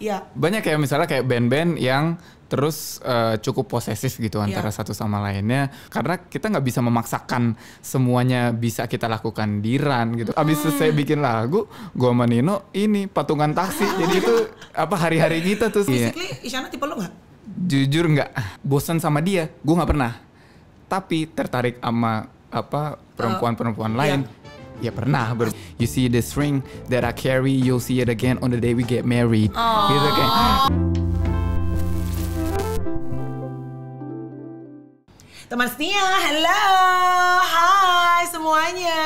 Iya. Banyak kayak misalnya kayak band-band yang terus uh, cukup posesif gitu iya. antara yeah. satu sama lainnya karena kita nggak bisa memaksakan semuanya bisa kita lakukan di run gitu abis hmm. selesai bikin lagu gue sama Nino ini patungan taksi jadi itu apa hari-hari kita tuh iya. basically yeah. Isyana tipe lo nggak jujur nggak bosan sama dia gua nggak pernah tapi tertarik sama apa eh, perempuan-perempuan uh, lain ya pernah ber you see this ring that I carry you'll see it again on the day we get married Aww. gitu kan teman setia hello hai semuanya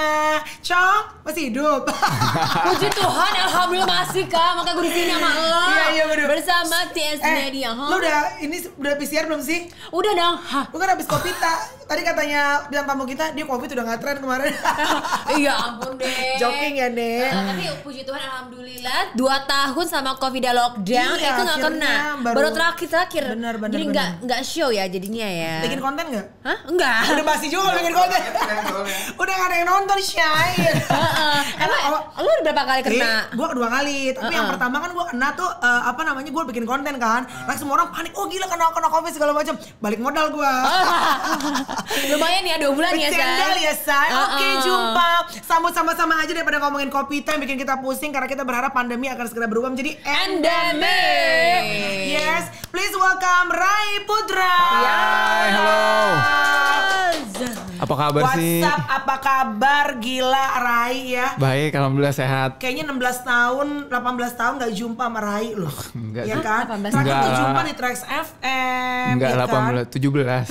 Cong, masih hidup. Puji Tuhan, alhamdulillah masih kak. Maka gue di sama lo. Iya iya bener. Bersama TS eh, Media. Huh? Lo udah ini udah PCR belum sih? Udah dong. Hah. kan habis covid tak. Tadi katanya bilang tamu kita dia covid udah nggak tren kemarin. iya ampun deh. Joking ya deh. Nah, tapi puji Tuhan, alhamdulillah dua tahun sama covid ya, lockdown iya, itu nggak kena. Baru, baru terakhir terakhir. Bener bener. Jadi nggak nggak show ya jadinya ya. Bikin konten nggak? Hah? Enggak. Udah masih juga bikin konten. udah nggak ada yang nonton shy. Iya. lain. Emang lu udah berapa kali kena? gue dua kali, tapi uh-uh. yang pertama kan gue kena tuh uh, apa namanya gue bikin konten kan, nah semua orang panik, oh gila kena kena covid segala macam, balik modal gue. Lumayan ya dua bulan ya say. ya say. Uh-uh. Oke jumpa, sambut sama-sama aja daripada ngomongin kopi time bikin kita pusing karena kita berharap pandemi akan segera berubah menjadi endemi. Yes, please welcome Rai Putra. Hai, halo. Apa kabar What's sih? Up, kabar gila Rai ya? Baik, alhamdulillah sehat. Kayaknya 16 tahun, 18 tahun gak jumpa sama Rai loh. Oh, enggak. Ya kan? Terakhir enggak. tuh jumpa di Trax FM. Enggak, ya 18, kan?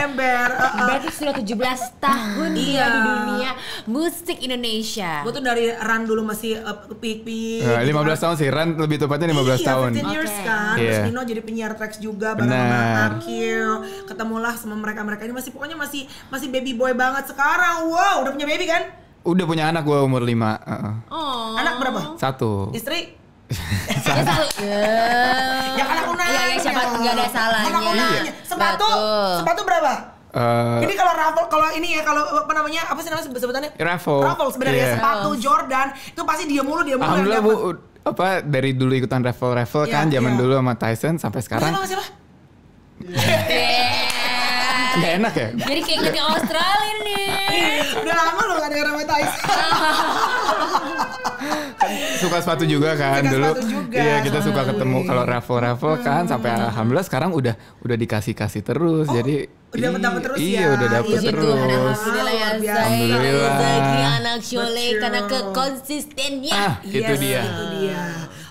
17. 17. Ember. Uh -uh. Berarti sudah 17 tahun iya. di dunia musik Indonesia. Gue tuh dari Ran dulu masih uh, pik-pik. Uh, 15 tahun sih, Ran lebih tepatnya 15 iya, tahun. Kan. Iya, 15 years okay. kan. Yeah. Terus Nino jadi penyiar Trax juga, bareng Akil. Ketemulah sama mereka-mereka ini masih pokoknya masih masih masih baby boy banget sekarang. Wow, udah punya baby kan? Udah punya anak gue umur 5. Uh. Oh. Anak berapa? Satu. Istri? Ya, satu. ya kan aku nanya. Iya, ya, siapa enggak ada salahnya. iya. Sepatu, Batu. sepatu berapa? Uh, ini kalau raffle kalau ini ya kalau apa namanya apa sih namanya sebutannya? Raffle. Raffle sebenarnya yeah. sepatu Jordan itu pasti dia mulu dia mulu. Alhamdulillah bu apa dari dulu ikutan raffle raffle iya, yeah, kan zaman yeah. dulu sama Tyson sampai sekarang. Siapa siapa? yeah. Gak enak ya? Jadi kayak ke Australia nih. Udah lama lo gak denger sama Tyson. kan suka sepatu juga kan suka dulu. Juga. Iya kita suka iya. ketemu kalau raffle raffle kan, hmm. kan sampai alhamdulillah sekarang udah udah dikasih kasih terus. Oh, jadi udah dapat dapat iya, terus iya, ya. Iya udah dapat iya, gitu, terus. Alhamdulillah ya Alhamdulillah. anak Syoleh karena kekonsistennya. Ah, yes, itu dia. Itu dia.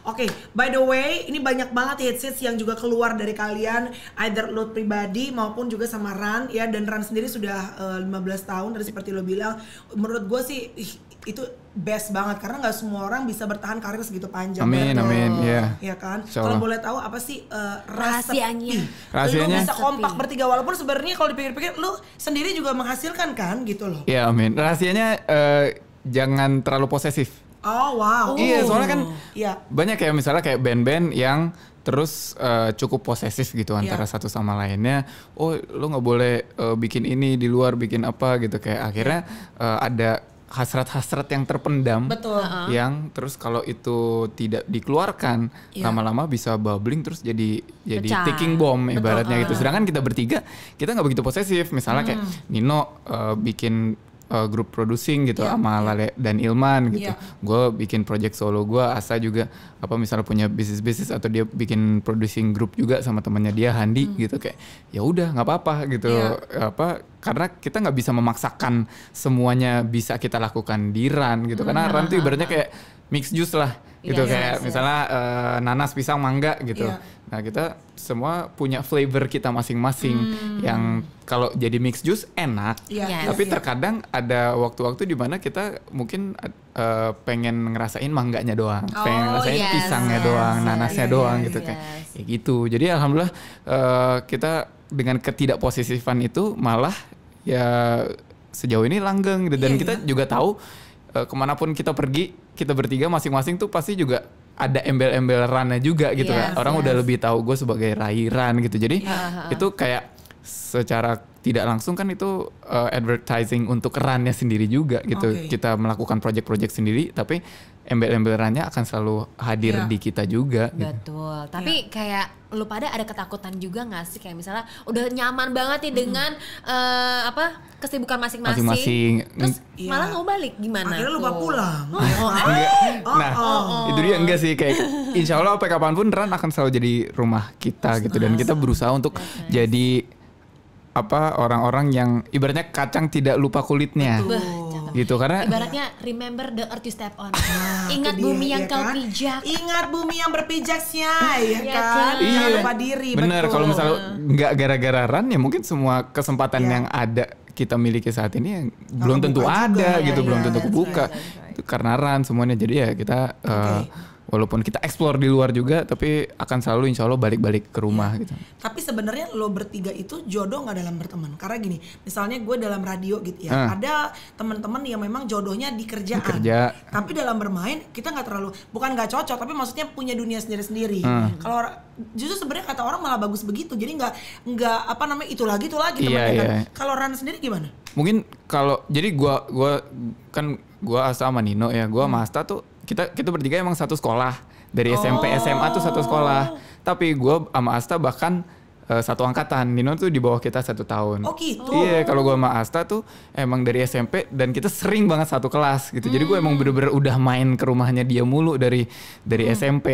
Oke, okay. by the way, ini banyak banget hits-hits yang juga keluar dari kalian either lo pribadi maupun juga sama Ran ya dan Ran sendiri sudah uh, eh, 15 tahun dari seperti lo bilang menurut gue sih ih, itu best banget karena nggak semua orang bisa bertahan karir segitu panjang. Amin, amin, ya. Ya kan. Kalau boleh tahu apa sih uh, rahasianya? Rahasianya. Lo bisa kompak Sepi. bertiga walaupun sebenarnya kalau dipikir-pikir lo sendiri juga menghasilkan kan gitu loh. Ya amin. Rahasianya uh, jangan terlalu posesif. Oh wow. Iya, oh. soalnya kan yeah. banyak kayak misalnya kayak band-band yang terus uh, cukup posesif gitu iya. antara satu sama lainnya. Oh, lo nggak boleh uh, bikin ini di luar, bikin apa gitu kayak akhirnya uh, ada hasrat-hasrat yang terpendam, betul. Uh -huh. yang terus kalau itu tidak dikeluarkan iya. lama-lama yeah. bisa bubbling terus jadi jadi ticking bomb ibaratnya gitu. Sedangkan kita bertiga kita nggak begitu posesif. Misalnya hmm. kayak Nino uh, bikin uh, grup producing gitu yeah. sama iya. Lale dan Ilman gitu. Yeah. Gue bikin project solo gue, Asa juga apa misalnya punya bisnis bisnis atau dia bikin producing grup juga sama temannya dia Handi hmm. gitu kayak ya udah nggak apa-apa gitu yeah. apa karena kita nggak bisa memaksakan semuanya bisa kita lakukan di Ran gitu hmm. karena nah, Ran tuh nah, ibaratnya nah. kayak mix jus lah iya, gitu yeah, kayak yeah, misalnya yeah. nanas pisang mangga gitu yeah. nah kita semua punya flavor kita masing-masing mm. yang kalau jadi mix jus enak yeah. yes. Iya, tapi iya. terkadang ada waktu-waktu di mana kita mungkin uh, pengen ngerasain mangganya doang oh, pengen ngerasain yes, pisangnya yes, doang yes, nanasnya yes, doang yes, gitu yes. kayak ya gitu jadi alhamdulillah uh, kita dengan ketidakposisifan itu malah ya sejauh ini langgeng gitu. dan yeah, kita yeah. juga tahu eh, kemanapun kita pergi kita bertiga masing-masing tuh pasti juga ada embel-embel rannya juga gitu kan. yes, kan. Orang yes. udah lebih tahu gue sebagai rairan gitu. Jadi yeah. itu kayak secara tidak langsung kan itu uh, advertising untuk nya sendiri juga gitu. Okay. Kita melakukan project-project sendiri tapi embel-embel akan selalu hadir yeah. di kita juga. Gitu. Betul. Gitu. Tapi yeah. kayak lu pada ada ketakutan juga gak sih kayak misalnya udah nyaman banget nih mm dengan uh, apa kesibukan masing-masing. masih masing Terus yeah. malah mau balik gimana? Akhirnya lupa bakal pulang. Oh, oh, oh. oh, nah, oh, oh. itu dia enggak sih kayak Insyaallah, apa kapanpun run akan selalu jadi rumah kita gitu dan kita berusaha untuk jadi apa orang-orang yang ibaratnya kacang tidak lupa kulitnya. Betul. Gitu karena ibaratnya remember the earth you step on. Nah, Ingat dia, bumi yang ya kau kan? pijak. Ingat bumi yang berpijak ya, ya kan. Iya. Jangan lupa diri. Bener kalau misalnya nggak gara-gara run ya mungkin semua kesempatan ya. yang ada kita miliki saat ini yang oh, belum tentu ada juga, ya. gitu, ya, belum iya, tentu kebuka. Right, right, right. Karena run semuanya jadi ya kita okay. uh, eh, walaupun kita explore di luar juga tapi akan selalu insya Allah balik-balik ke rumah iya. gitu tapi sebenarnya lo bertiga itu jodoh nggak dalam berteman karena gini misalnya gue dalam radio gitu ya hmm. ada teman-teman yang memang jodohnya di kerjaan kerja. tapi dalam bermain kita nggak terlalu bukan nggak cocok tapi maksudnya punya dunia sendiri-sendiri hmm. kalau justru sebenarnya kata orang malah bagus begitu jadi nggak nggak apa namanya itu lagi itu lagi iya, teman yeah, kan iya. kalau Ran sendiri gimana mungkin kalau jadi gue gue kan gue asal sama Nino ya gue hmm. Masta tuh kita kita bertiga emang satu sekolah dari oh. SMP SMA tuh satu sekolah tapi gue sama Asta bahkan uh, satu angkatan Nino tuh di bawah kita satu tahun oh gitu iya kalau gue sama Asta tuh emang dari SMP dan kita sering banget satu kelas gitu hmm. jadi gue emang bener-bener udah main ke rumahnya dia mulu dari dari hmm. SMP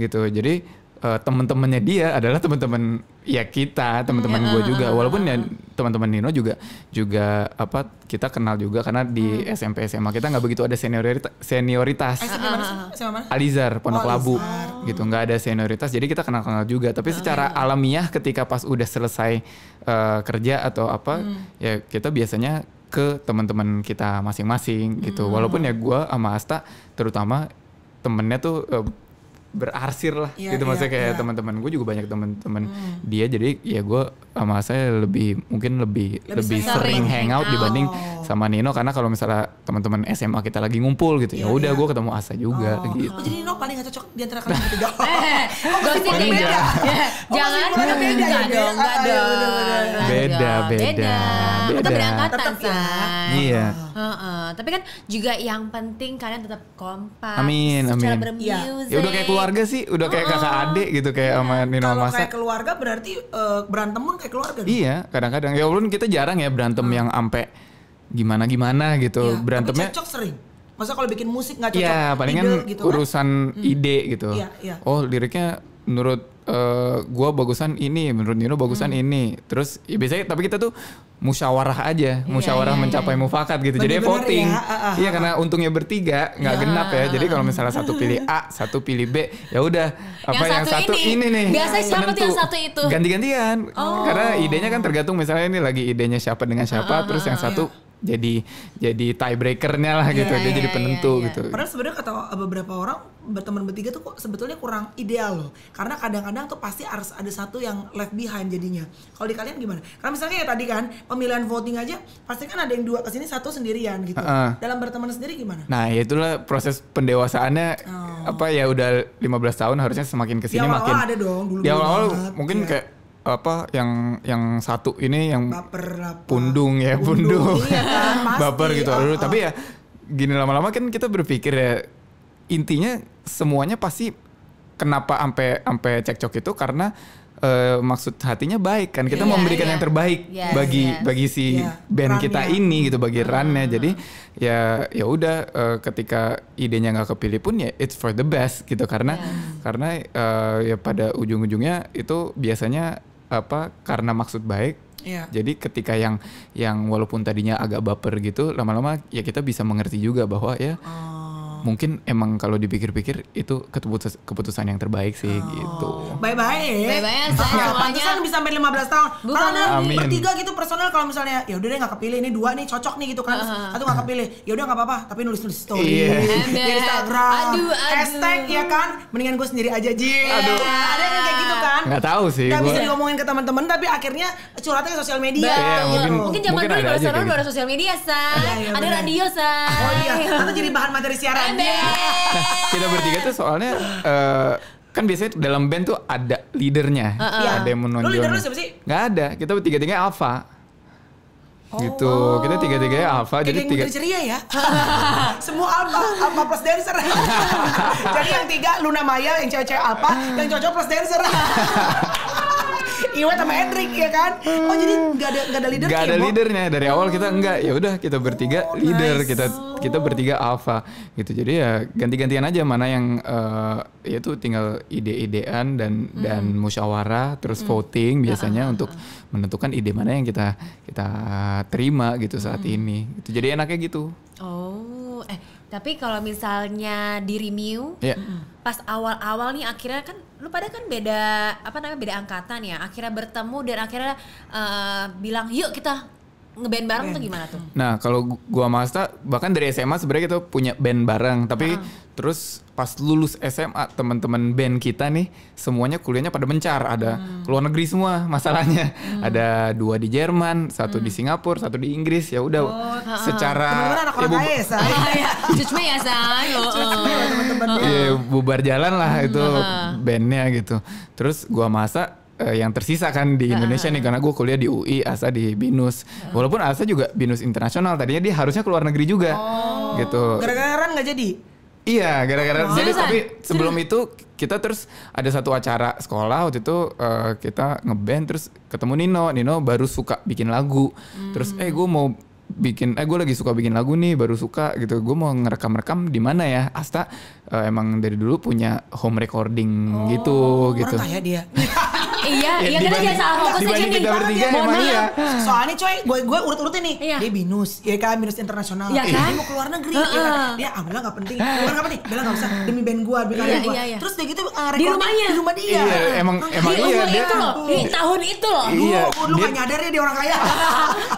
gitu jadi uh, eh, teman-temannya dia adalah teman-teman ya kita, teman-teman hmm, gue ya, juga. Ah, ah, Walaupun ya ah, teman-teman Nino juga juga apa kita kenal juga karena di hmm. SMP SMA kita nggak begitu ada seniorita, senioritas. senioritas Alizar Pondok oh, Labu. Alizar. Gitu, nggak ada senioritas. Jadi kita kenal-kenal juga. Tapi oh, secara iya. alamiah ketika pas udah selesai uh, kerja atau apa, hmm. ya kita biasanya ke teman-teman kita masing-masing gitu. Hmm. Walaupun ya gue sama Asta terutama temennya tuh uh, berarsir lah yeah, gitu maksudnya yeah, kayak yeah. teman-teman gue juga banyak teman-teman mm. dia jadi ya gue sama saya lebih mungkin lebih lebih, lebih sering, hangout dibanding sama Nino karena kalau misalnya teman-teman SMA kita lagi ngumpul gitu yeah, ya iya, udah yeah. gue ketemu Asa juga oh. gitu. Oh, jadi Nino paling gak cocok di antara kalian tiga. Oh, eh, eh, oh, gosip beda. beda. Oh, eh, jangan beda, beda dong, beda beda. Beda, beda. Beda. berangkatan sih. Kan? Iya. tapi kan juga yang penting kalian tetap kompak. Amin, amin. Secara iya. Ya udah kayak keluar keluarga sih udah kayak kakak adik gitu kayak iya. sama Nino masa Kalau kayak keluarga berarti uh, berantem kayak keluarga. Gitu? Iya, kadang-kadang ya walaupun kita jarang ya berantem hmm. yang ampe gimana gimana gitu. Iya, Berantemnya cocok sering. Masa kalau bikin musik nggak cocok? Iya, palingan urusan ide gitu. Kan? Hmm. gitu. Iya, oh, liriknya menurut uh, eh, gue bagusan ini, menurut Nino bagusan hmm. ini. Terus ya biasanya tapi kita tuh musyawarah aja, iya, musyawarah yeah, mencapai iya. mufakat gitu. Jadi voting. Ya, ah, ah, iya ah, karena untungnya bertiga nggak iya. genap ya. Jadi kalau misalnya satu pilih A, satu pilih B, ya udah apa yang, yang satu, ini, ini nih. Biasanya siapa tuh yang satu itu? Ganti-gantian. Oh. Karena idenya kan tergantung misalnya ini lagi idenya siapa dengan siapa, uh, terus yang satu jadi jadi tiebreakernya lah gitu yeah, dia yeah, jadi iya, iya, penentu yeah, yeah. gitu. Padahal sebenarnya kata beberapa orang berteman bertiga tuh kok sebetulnya kurang ideal loh karena kadang-kadang tuh pasti harus ada satu yang left behind jadinya. Kalau di kalian gimana? Karena misalnya ya tadi kan pemilihan voting aja pasti kan ada yang dua kesini satu sendirian gitu. Uh, Dalam berteman sendiri gimana? Nah itulah proses pendewasaannya oh. apa ya udah 15 tahun harusnya semakin kesini ya, makin. ada dong dulu. Di awal-awal mungkin ya. kayak apa yang yang satu ini yang baper apa? pundung ya pundung, pundung. Iya, baper gitu uh, uh. tapi ya gini lama-lama kan kita berpikir ya intinya semuanya pasti kenapa ampe ampe cekcok itu karena uh, maksud hatinya baik kan kita yeah, memberikan yeah. yang terbaik yes, bagi yes. bagi si yeah. band Run kita ini gitu bagi uh-huh. runnya jadi ya ya udah uh, ketika idenya nggak kepilih pun ya it's for the best gitu karena yeah. karena uh, ya pada ujung-ujungnya itu biasanya apa karena maksud baik Yeah. Jadi ketika yang yang walaupun tadinya agak baper gitu, lama-lama ya kita bisa mengerti juga bahwa ya oh mungkin emang kalau dipikir-pikir itu keputus keputusan yang terbaik sih oh. gitu. Bye bye. Bye bye. Saya pantesan bisa sampai 15 tahun. kalau karena bertiga gitu personal kalau misalnya ya udah deh nggak kepilih ini dua nih cocok nih gitu kan. Uh-huh. Atau nggak kepilih. Ya udah nggak apa-apa tapi nulis-nulis story. Yeah. Di Instagram. Aduh, aduh. Hashtag ya kan. Mendingan gue sendiri aja jin. Yeah. Ada yang kayak gitu kan? Nggak tahu sih. Gak bisa diomongin ke teman-teman tapi akhirnya curhatnya ke sosial media. Yeah, mungkin, mungkin zaman dulu kalau sekarang udah gitu. sosial media, sah. Iya, iya, ada radio, sah. Oh iya. Atau jadi bahan materi siaran. Bandeng. Nah, kita bertiga tuh soalnya eh, kan biasanya dalam band tuh ada leadernya, ada yang menonjol. Lo leader lu siapa sih? Gak ada, kita bertiga-tiga alpha. Gitu. Oh. gitu kita tiga tiganya alpha Kayak jadi tiga ceria ya semua alpha alpha plus dancer jadi yang tiga Luna Maya yang cewek-cewek alpha yang cocok plus dancer Iwet sama Hendrik ya kan oh jadi hmm. nggak ada nggak ada leader nggak ada leadernya dari awal kita enggak ya udah kita bertiga oh, leader kita kita bertiga alpha gitu jadi ya ganti-gantian aja mana yang uh, ya itu tinggal ide-idean dan hmm. dan musyawarah terus hmm. voting biasanya ya. untuk menentukan ide mana yang kita kita terima gitu saat hmm. ini itu jadi enaknya gitu oh eh tapi kalau misalnya di Rimiu, yeah. pas awal-awal nih akhirnya kan lu pada kan beda apa namanya beda angkatan ya. Akhirnya bertemu dan akhirnya uh, bilang yuk kita ngeband bareng tuh gimana tuh? Nah, kalau gua masa bahkan dari SMA sebenarnya kita gitu, punya band bareng, tapi uh -huh. terus pas lulus SMA teman-teman band kita nih semuanya kuliahnya pada mencar, ada hmm. luar negeri semua masalahnya. Hmm. Ada dua di Jerman, satu hmm. di Singapura, satu di Inggris. Ya udah oh, secara anak oh, iya. ya, ya. teman iya, bubar jalan lah hmm, itu uh -huh. bandnya gitu. Terus gua masa uh, yang tersisa kan di Indonesia uh, nih karena gue kuliah di UI, Asa di Binus. Uh. Walaupun Asa juga Binus internasional, tadinya dia harusnya keluar negeri juga. Oh. Gitu. Gara-gara nggak jadi. Iya, gara-gara oh. jadi tapi sebelum Serius? itu kita terus ada satu acara sekolah waktu itu uh, kita ngeband terus ketemu Nino, Nino baru suka bikin lagu. Hmm. Terus eh gue mau bikin eh gue lagi suka bikin lagu nih baru suka gitu gue mau ngerekam rekam di mana ya Asta uh, emang dari dulu punya home recording oh, gitu orang gitu. Kaya dia. iya, ya, iya karena dia salah fokus aja nih. Kita bertiga emang iya. Soalnya coy, gue gue urut-urutin nih. Iya. Dia binus, ya kan binus internasional. Iya kan? Dia mau keluar negeri, uh, uh. ya kan? Dia ah bilang penting, keluar gak penting, bilang gak usah demi band gue, demi iya, karya gue. Iya. Terus dia gitu uh, di rumahnya, di rumah dia. Iya, emang emang di iya. Dia itu loh, di tahun itu loh. Iya. Lu gak nyadar ya dia orang kaya.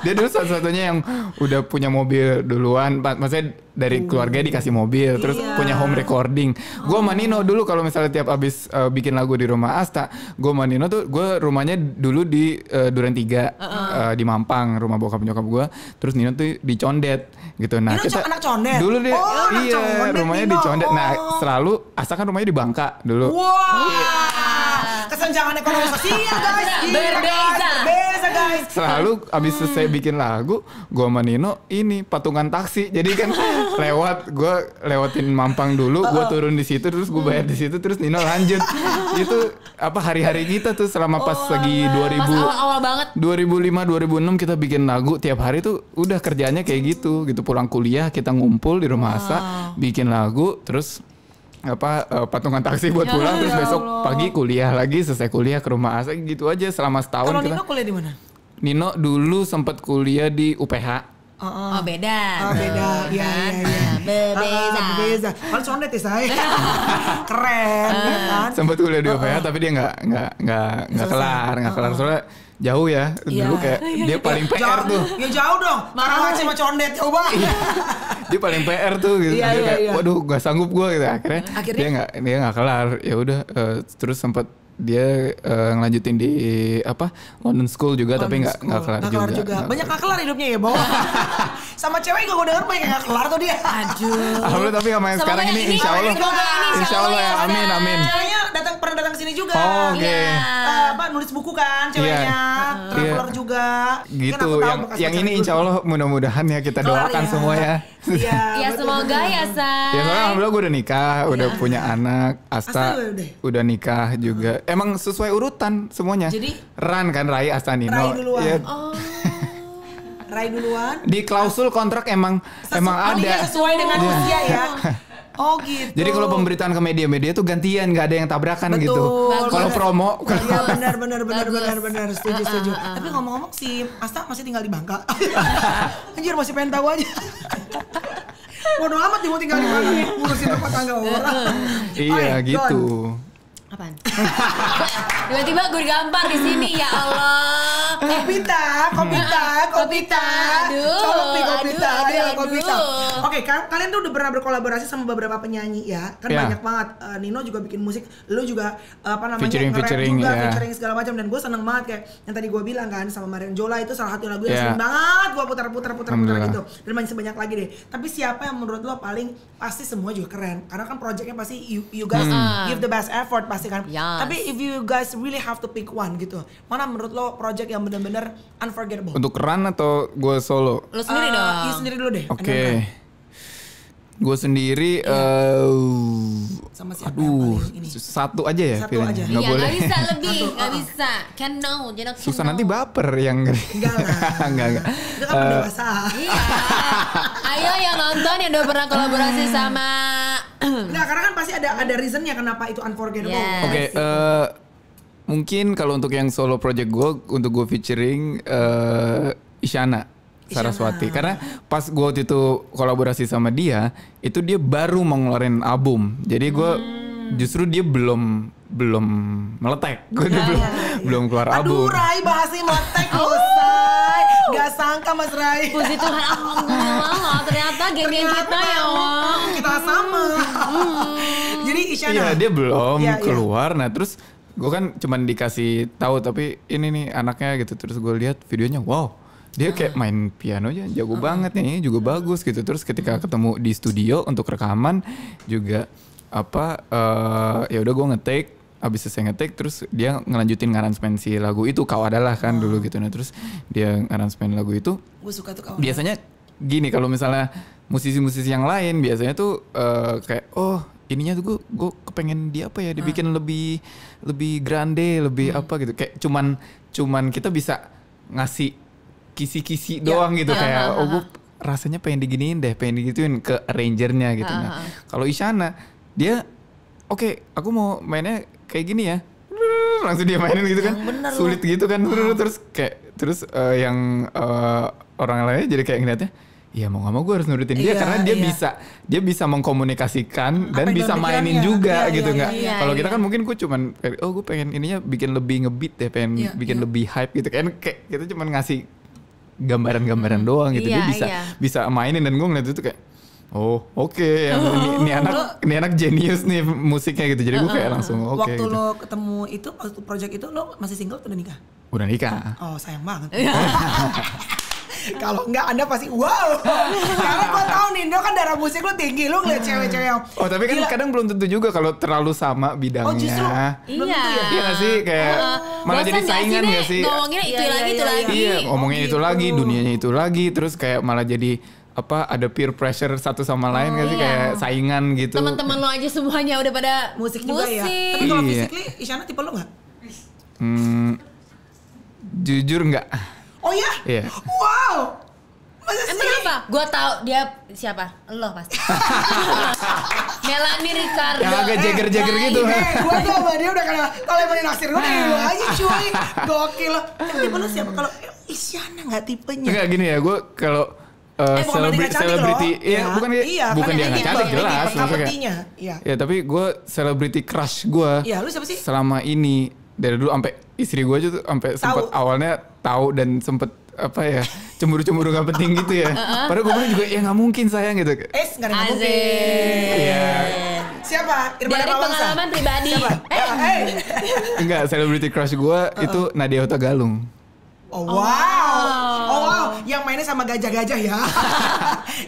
Dia dulu satu-satunya yang udah punya mobil duluan, maksudnya dari iya. keluarga dikasih mobil, terus punya home record recording. Gue sama oh. Nino dulu kalau misalnya tiap abis uh, bikin lagu di rumah Asta, gue sama Nino tuh gue rumahnya dulu di uh, Duren Tiga uh -uh. Uh, di Mampang, rumah bokap nyokap gue. Terus Nino tuh di Condet gitu. Nah, Nino kita anak Condet. Dulu dia oh, iya, condet, rumahnya Nino. di Condet. Nah, oh. selalu Asta kan rumahnya di Bangka dulu. Wow. Yeah iya kesenjangan ekonomi sosial guys. Berbeda. Berbeda guys. Selalu hmm. abis selesai bikin lagu, gue sama Nino ini patungan taksi. Jadi kan lewat, gue lewatin Mampang dulu, gue uh-uh. turun di situ, terus gue bayar di situ, terus Nino lanjut. Itu apa hari-hari kita tuh selama pas oh, lagi 2000 awal, awal banget 2005 2006 kita bikin lagu tiap hari tuh udah kerjanya kayak gitu gitu pulang kuliah kita ngumpul di rumah wow. asa ah. bikin lagu terus apa uh, patungan taksi buat ya, pulang ya terus ya besok Allah. pagi kuliah lagi selesai kuliah ke rumah Asa gitu aja selama setahun Kalau Nino kuliah di mana? Nino dulu sempat kuliah di UPH. Oh, oh. oh beda. Oh beda. Iya iya iya. iya, iya. iya. Beda. Ah, ah, Kalau soalnya tes saya. Keren uh. Ah. Sempat kuliah di UPH uh. tapi dia nggak nggak nggak nggak kelar, nggak kelar soalnya Jauh ya. Iya. Dulu yeah. kayak dia paling PR jauh, tuh. Ya jauh dong. Marah sama condet coba iya. dia paling PR tuh gitu. Yeah, yeah, kayak yeah. waduh gak sanggup gue gitu akhirnya. akhirnya? Dia nggak dia nggak kelar. Ya udah uh, terus sempat dia uh, ngelanjutin di apa London School juga London tapi nggak nggak kelar, kelar juga. juga. Gak banyak nggak kelar hidupnya ya bawa. sama cewek gue denger banyak nggak kelar tuh dia. Aduh. Alhamdulillah tapi sama yang sekarang ini, ini, insya ini, insya Allah, insya ya amin amin. Ceweknya datang sini juga. Oh, Oke. Okay. Iya. Iya. Uh, eh, apa nulis buku kan iya. ceweknya, yeah. traveler yeah. juga. Kan gitu. Kan yang yang ini insya Allah mudah-mudahan ya kita Kelar, doakan ya. semua ya. Iya. ya semoga ya say. Ya soalnya alhamdulillah gue udah nikah, ya. udah punya anak, Asta, Asta udah. nikah juga. Hmm. Emang sesuai urutan semuanya. Jadi Ran kan Rai Asta Nino. Rai duluan. Ya. Oh. Rai duluan. Di klausul kontrak emang Sesu emang ada. Sesuai dengan usia ya. Oh gitu. Jadi kalau pemberitaan ke media-media tuh gantian nggak ada yang tabrakan gitu. Betul. gitu. Kalau promo. Iya benar benar benar benar benar setuju ah, ah, setuju. Ah, Tapi ngomong-ngomong si Asta masih tinggal di Bangka. Anjir masih pengen tahu aja. Bodoh amat dia mau tinggal di mana ngurusin tempat tangga orang. Iya gitu. Apaan? Tiba-tiba gue digampar di sini ya Allah. Kopita, kopita, ya, kopita. Aduh, kopita, aduh, kopita. Oke, kalian tuh udah pernah berkolaborasi sama beberapa penyanyi ya? Kan yeah. banyak banget. Uh, Nino juga bikin musik, lu juga eh, apa namanya featuring, featuring juga, yeah. featuring segala macam. Dan gue seneng banget kayak yang tadi gue bilang kan sama Marion Jola itu salah satu lagu yang yeah. seneng banget gue putar-putar putar-putar gitu. Dan masih banyak lagi deh. Tapi siapa yang menurut lo paling pasti semua juga keren? Karena kan projectnya pasti you, you guys hmm. Ah. give the best effort pasti pasti kan. Yes. Tapi if you guys really have to pick one gitu, mana menurut lo project yang benar-benar unforgettable? Untuk run atau gue solo? Lo sendiri uh, dong. Iya sendiri dulu deh. Oke. Okay. Gue sendiri, yeah. Iya. uh, Sama siapa aduh, ini? satu aja ya satu aja. Gak iya, boleh. Gak bisa lebih, satu, gak bisa. Can no. jadi can Susah know. nanti baper yang enggak lah. enggak, enggak. Itu uh, eh. Iya. Ayo yang nonton yang udah pernah kolaborasi sama Enggak, karena kan pasti ada ada reasonnya kenapa itu unforgettable. Yes. Oke, okay, uh, eh, mungkin kalau untuk yang solo project gue, untuk gue featuring uh, Isyana. Saraswati Isyana. karena pas gue waktu itu kolaborasi sama dia itu dia baru mau ngeluarin album jadi gue hmm. justru dia belum belum meletek gue iya, iya, belum iya. belum keluar Aduh, album. Rai bahasnya meletek oh. Gak sangka Mas Rai. Puji Tuhan, oh, Ternyata geng-geng kita ya Kita sama. Jadi Isyana. Iya dia belum ya, keluar. Nah terus gue kan cuman dikasih tahu tapi ini nih anaknya gitu. Terus gue lihat videonya, wow dia kayak main piano aja jago uh. banget nih ini juga bagus gitu terus ketika ketemu di studio untuk rekaman juga apa uh, ya udah gue ngetik abis selesai ngetik terus dia ngelanjutin ngaransmen si lagu itu kau adalah kan hmm. dulu oh. gitu nah terus dia ngaransmen lagu itu gue suka tuh kau biasanya gini kalau misalnya musisi-musisi yang lain biasanya tuh uh, kayak oh ininya tuh gue gue kepengen dia apa ya dibikin hmm. lebih lebih grande lebih hmm. apa gitu kayak cuman cuman kita bisa ngasih kisi-kisi ya. doang gitu ya, kayak oh gue rasanya pengen diginiin deh pengen digituin ke arrangernya gitu nah kalau Isyana dia oke okay, aku mau mainnya kayak gini ya langsung dia mainin gitu kan bener sulit gitu kan terus, ah. terus kayak terus uh, yang uh, orang lainnya jadi kayak ngeliatnya Iya mau gak mau gue harus nurutin dia iya, karena dia iya. bisa dia bisa mengkomunikasikan dan bisa mainin ya? juga iya, gitu iya, nggak? Iya, iya, Kalau iya. kita kan mungkin gue cuman oh gue pengen ininya bikin lebih ngebeat deh, pengen iya, bikin iya. lebih hype gitu kan kayak kita cuman ngasih gambaran-gambaran doang gitu iya, dia bisa iya. bisa mainin dan gue ngeliat itu kayak Oh, oke. Okay. Yang ini, ini anak, lo, ini anak jenius nih musiknya gitu. Jadi gue kayak langsung oke. Okay, waktu gitu. lo ketemu itu, waktu project itu lo masih single atau udah nikah? Udah nikah. Oh, sayang banget. Kalau enggak Anda pasti wow. Karena gue tahu Nindo kan darah musik lo tinggi, lo ngeliat cewek-cewek Oh, tapi kan Gila. kadang belum tentu juga kalau terlalu sama bidangnya. Oh, justru. iya. Tentu ya? Iya gak sih kayak uh, malah jadi saingan gak sih? Ngomongin itu iya, iya, lagi, iya, itu iya, lagi. Iya, ngomongin oh, gitu. itu lagi, gitu. dunianya itu lagi, terus kayak malah jadi apa ada peer pressure satu sama lain kan sih oh, iya. kayak saingan gitu. Teman-teman lo aja semuanya udah pada musik, musik. juga ya. Tapi kalau iya. physically Isyana tipe lo nggak? Hmm, jujur nggak. Oh ya? Iya. Wow. Emang apa? Gua tau dia siapa? Lo pasti. Melanie Ricardo. Yang agak jeger-jeger eh, gitu. Eh, gua tau sama dia udah kena. kalau emang naksir gua dari eh, aja cuy. Gokil. Tapi tipe lo siapa? Kalau Isyana nggak tipenya. Enggak gini ya, gua kalau Uh, eh, selebri- eh, selebriti, ya, ya, bukan dia, iya, bukan iya, dia nggak cantik jelas, maksudnya. Iya. Ya tapi gue selebriti crush gue. Iya, lu siapa sih? Selama ini dari dulu sampai istri gue aja tuh sampai sempat awalnya tahu dan sempat apa ya cemburu-cemburu gak penting gitu ya. Padahal gue bilang juga ya nggak mungkin sayang gitu. Eh nggak mungkin. Iya. Siapa? Irma Dari pengalaman pribadi. Siapa? Eh. eh, eh. Enggak, selebriti crush gue itu Nadia Hota Galung. Oh wow. Oh, wow. Oh wow, yang mainnya sama gajah-gajah ya.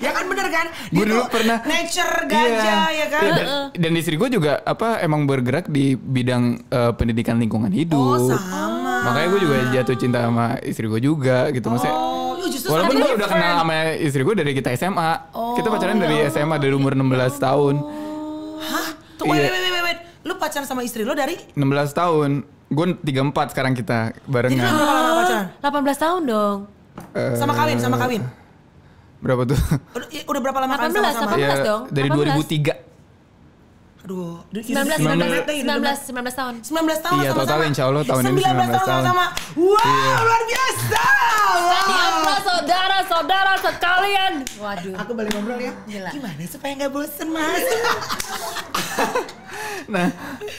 ya kan bener kan? Gue dulu pernah nature iya. gajah iya. ya kan. Dan, dan istri gue juga apa emang bergerak di bidang uh, pendidikan lingkungan hidup. Oh, sama. Makanya gue juga jatuh cinta sama istri gue juga gitu maksudnya. Oh, walaupun gue udah kenal sama istri gue dari kita SMA. Oh, kita pacaran ya dari SMA dari umur 16 tahun. Hah? Tuh, wait, iya. wait, wait, wait. Lu pacaran sama istri lo dari 16 tahun. Gue 34 sekarang kita barengan. Jadi, bener 18 tahun dong uh, sama kawin sama kawin berapa tuh udah, udah berapa lama 18, kawin sama-sama 18 ya, dong dari 18. 2003 Aduh, 19, 19, 19, 19, 19 19 tahun. 19 tahun iya, total insya Allah tahun 19 ini 19 tahun. tahun. Sama. Wow, iya. luar biasa. Wow. Sadiapa saudara-saudara sekalian. Waduh. Aku balik ngobrol ya. Gila. Gimana supaya nggak bosen mas? nah,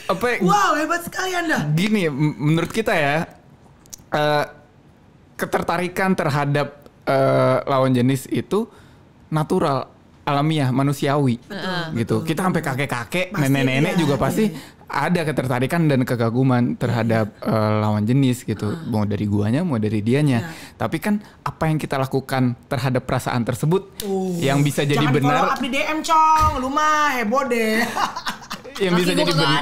apa? Wow, hebat sekalian dah. Gini, menurut kita ya, uh, ketertarikan terhadap uh, lawan jenis itu natural alamiah manusiawi betul, gitu betul. kita sampai kakek-kakek nenek-nenek ya. juga pasti iya. ada ketertarikan dan kekaguman terhadap uh, lawan jenis gitu uh. mau dari guanya mau dari dianya uh. tapi kan apa yang kita lakukan terhadap perasaan tersebut uh. yang bisa jadi benar up di DM cong lu mah heboh deh yang bisa jadi benar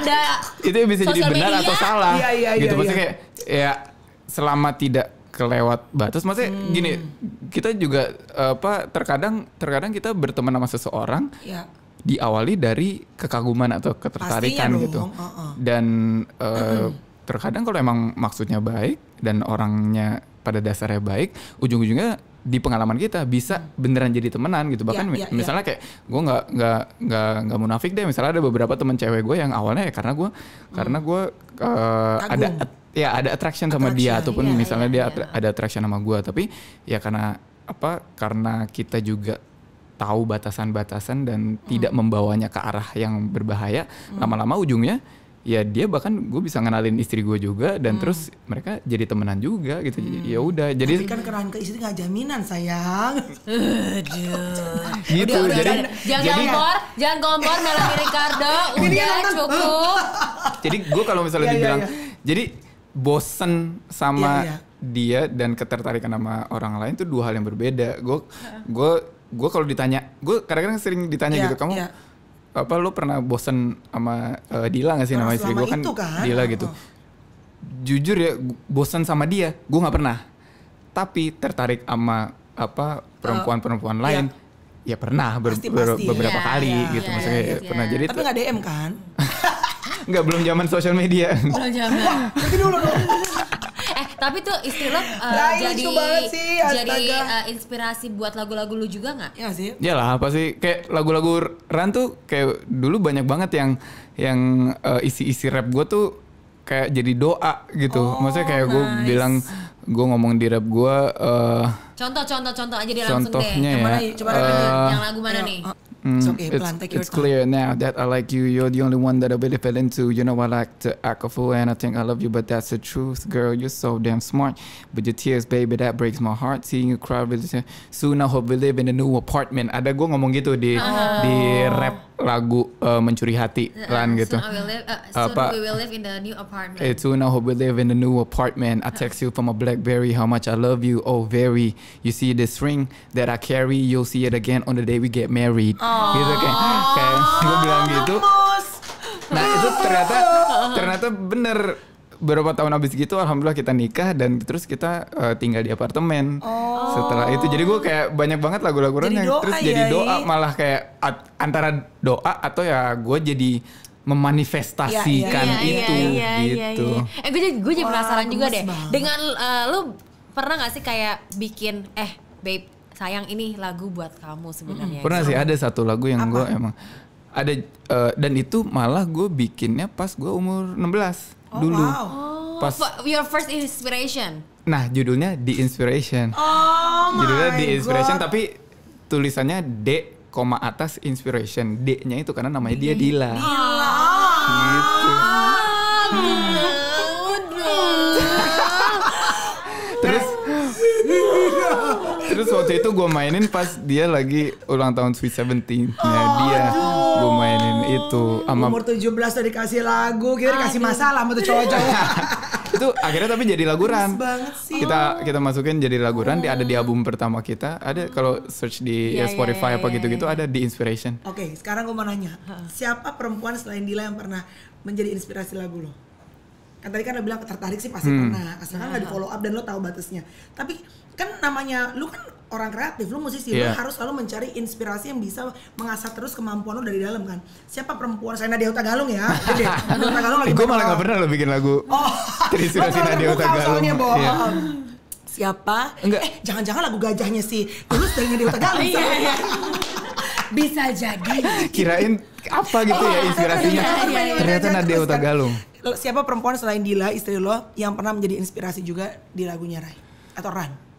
itu yang bisa Social jadi benar media. atau salah iya, iya, gitu iya, pasti maksudnya kayak ya selama tidak kelewat batas maksudnya hmm. gini kita juga apa terkadang terkadang kita berteman sama seseorang ya. diawali dari kekaguman atau ketertarikan Pastinya gitu Uh -uh. dan uh, uh huh terkadang kalau emang maksudnya baik dan orangnya pada dasarnya baik ujung-ujungnya di pengalaman kita bisa mm. beneran jadi temenan gitu bahkan yeah, yeah, ya. misalnya yeah. kayak gue nggak nggak nggak nggak munafik deh misalnya ada beberapa teman cewek gue yang awalnya ya karena gue hmm. karena gue uh, ada ya ada attraction sama attraction, dia ataupun iya, misalnya iya, dia iya. ada attraction sama gue tapi ya karena apa karena kita juga tahu batasan-batasan dan hmm. tidak membawanya ke arah yang berbahaya hmm. lama-lama hmm. ujungnya ya dia bahkan gue bisa ngenalin istri gue juga dan hmm. terus mereka jadi temenan juga gitu ya hmm. ya udah jadi Tapi kan keran ke istri nggak jaminan sayang gitu udah, jadi, jangan jadi, kompor jangan kompor Melanie Ricardo udah cukup jadi gue kalau misalnya iya, iya, dibilang ya, ya. jadi bosen sama yeah, yeah. dia dan ketertarikan sama orang lain itu dua hal yang berbeda. Gue gue gue kalau ditanya, gue kadang-kadang sering ditanya yeah, gitu, kamu yeah. apa lo pernah bosen sama uh, Dila gak sih nama istri gue kan, kan Dila gitu. Oh. Jujur ya, bosen sama dia, gue nggak pernah. Tapi tertarik sama apa perempuan-perempuan uh, lain. Yeah ya pernah pasti, pasti. beberapa iya, iya, gitu iya, ya, kali ya, gitu ya, maksudnya ya, ya. pernah jadi tapi nggak DM kan Enggak, belum zaman sosial media. Belum zaman. Nanti dulu eh, tapi tuh istilah eh, uh, nah, jadi sih, jadi uh, inspirasi buat lagu-lagu lu juga nggak? Iya sih. Iya lah. Apa sih? kayak lagu-lagu Ran tuh kayak dulu banyak banget yang yang isi eh, isi-isi rap gue tuh kayak jadi doa gitu. Oh, Maksudnya kayak nice. gue bilang gue ngomong di rap gue uh, contoh contoh contoh aja dia langsung contohnya Ya, coba uh, yang lagu mana uh, nih? Mm, it's okay, eh, it's, Plan, it's clear now that I like you. You're the only one that I really fell into. You know, I like to act a fool and I think I love you, but that's the truth, girl. You're so damn smart. But your tears, baby, that breaks my heart. Seeing you cry really soon. I hope we live in a new apartment. Ada gue ngomong gitu di oh. di rap lagu uh, mencuri hati uh, uh gitu. Soon, I will live, uh, uh soon we will live in the new apartment. It, eh, soon I hope we live in the new apartment. I text you from a BlackBerry how much I love you. Oh, very. You see this ring that I carry, you'll see it again on the day we get married. Oh. Oh. gitu kayak kayak oh, gue bilang gitu nah itu ternyata ternyata bener beberapa tahun abis gitu alhamdulillah kita nikah dan terus kita uh, tinggal di apartemen oh. setelah itu jadi gue kayak banyak banget lagu-lagu yang terus ya, jadi doa ya. malah kayak at, antara doa atau ya gue jadi memanifestasikan ya ya, ya, ya, itu ya, ya, gitu ya, ya. ya. Gitu. eh gue jadi gue jadi penasaran juga deh banget. dengan uh, lu pernah gak sih kayak bikin eh babe sayang ini lagu buat kamu sebenarnya. Hmm. Pernah sih ada satu lagu yang gue emang ada uh, dan itu malah gue bikinnya pas gue umur 16 oh, dulu. Wow. Oh, pas your first inspiration. Nah, judulnya The Inspiration. Oh my Judulnya The Inspiration God. tapi tulisannya D koma atas inspiration. D-nya itu karena namanya dia Dila. Dila. Gitu. Hmm. Terus waktu itu gue mainin pas dia lagi ulang tahun Sweet Seventeen. Oh, nah, dia gue mainin itu. Sama... Umur 17 udah dikasih lagu, kita dikasih masalah sama tuh cowok-cowok. itu akhirnya tapi jadi laguran. Sih. Kita kita masukin jadi laguran. di Ada di album pertama kita. Ada kalau search di ya, Spotify yeah, apa iya, gitu-gitu yeah, yeah. ada di Inspiration. Oke, okay, sekarang gue mau nanya, siapa perempuan selain Dila yang pernah menjadi inspirasi lagu lo? Kan tadi kan udah bilang tertarik sih pasti hmm. pernah. Asalkan nggak di follow up dan lo tahu batasnya. Tapi kan namanya lu kan orang kreatif, lu musisi, yeah. lu iya. harus selalu mencari inspirasi yang bisa mengasah terus kemampuan lu dari dalam kan. Siapa perempuan saya Nadia Utagalung ya? Nadia Utagalung lagi. Eh, Gue malah gak pernah lo bikin lagu. Oh, terinspirasi Nadia Utagalung. Soalnya, iya. Siapa? Enggak. Eh, jangan-jangan lagu gajahnya sih. terus dari Nadia Utagalung. Iya, iya, iya. bisa jadi. Kirain apa gitu oh, ya inspirasinya. Ternyata Nadia Utagalung. Siapa perempuan selain Dila istri lo yang pernah menjadi inspirasi juga di lagunya Rai atau Ran?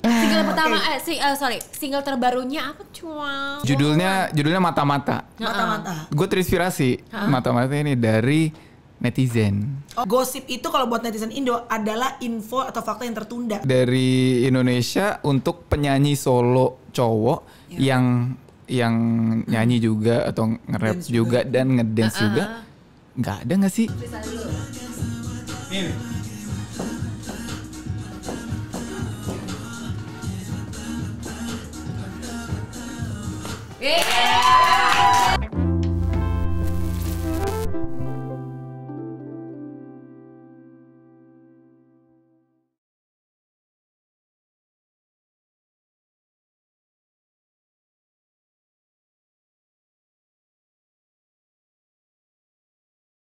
Single ah, pertama okay. eh sing, uh, eh, sorry, single terbarunya apa cuma Judulnya oh, judulnya mata-mata. Mata-mata. Gue terinspirasi mata-mata ini dari netizen. Oh, gosip itu kalau buat netizen Indo adalah info atau fakta yang tertunda. Dari Indonesia untuk penyanyi solo cowok yeah. yang yang nyanyi hmm. juga atau nge-rap juga. juga dan ngedance uh -uh. juga. nggak ada nggak sih? Ini. Yeah!